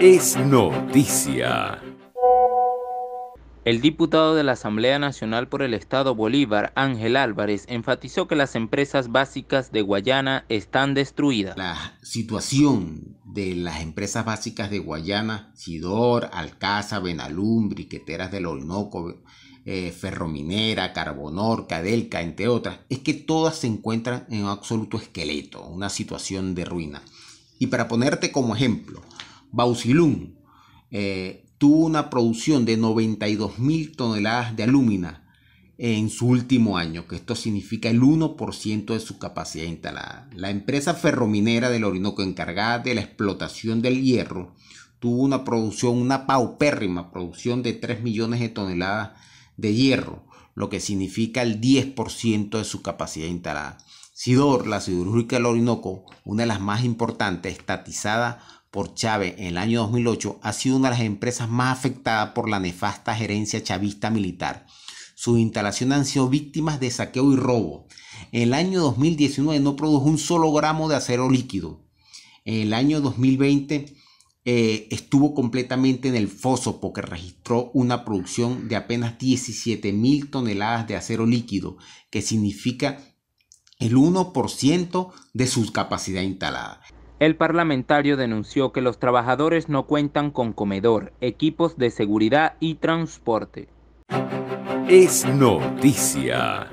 Es noticia. El diputado de la Asamblea Nacional por el Estado Bolívar, Ángel Álvarez, enfatizó que las empresas básicas de Guayana están destruidas. La situación de las empresas básicas de Guayana, Sidor, Alcaza, Benalum, Briqueteras del Olnoco, Ferro eh, Ferrominera, Carbonor, Cadelca, entre otras, es que todas se encuentran en un absoluto esqueleto, una situación de ruina. Y para ponerte como ejemplo, Bausilum eh, tuvo una producción de 92 mil toneladas de alúmina en su último año, que esto significa el 1% de su capacidad instalada. La empresa ferrominera del Orinoco encargada de la explotación del hierro tuvo una producción, una paupérrima producción de 3 millones de toneladas de hierro, lo que significa el 10% de su capacidad instalada. SIDOR, la siderúrgica del Orinoco, una de las más importantes, estatizada por Chávez en el año 2008 ha sido una de las empresas más afectadas por la nefasta gerencia chavista militar. Sus instalaciones han sido víctimas de saqueo y robo. En el año 2019 no produjo un solo gramo de acero líquido. En el año 2020 eh, estuvo completamente en el foso porque registró una producción de apenas 17 mil toneladas de acero líquido, que significa el 1% de su capacidad instalada. El parlamentario denunció que los trabajadores no cuentan con comedor, equipos de seguridad y transporte. Es noticia.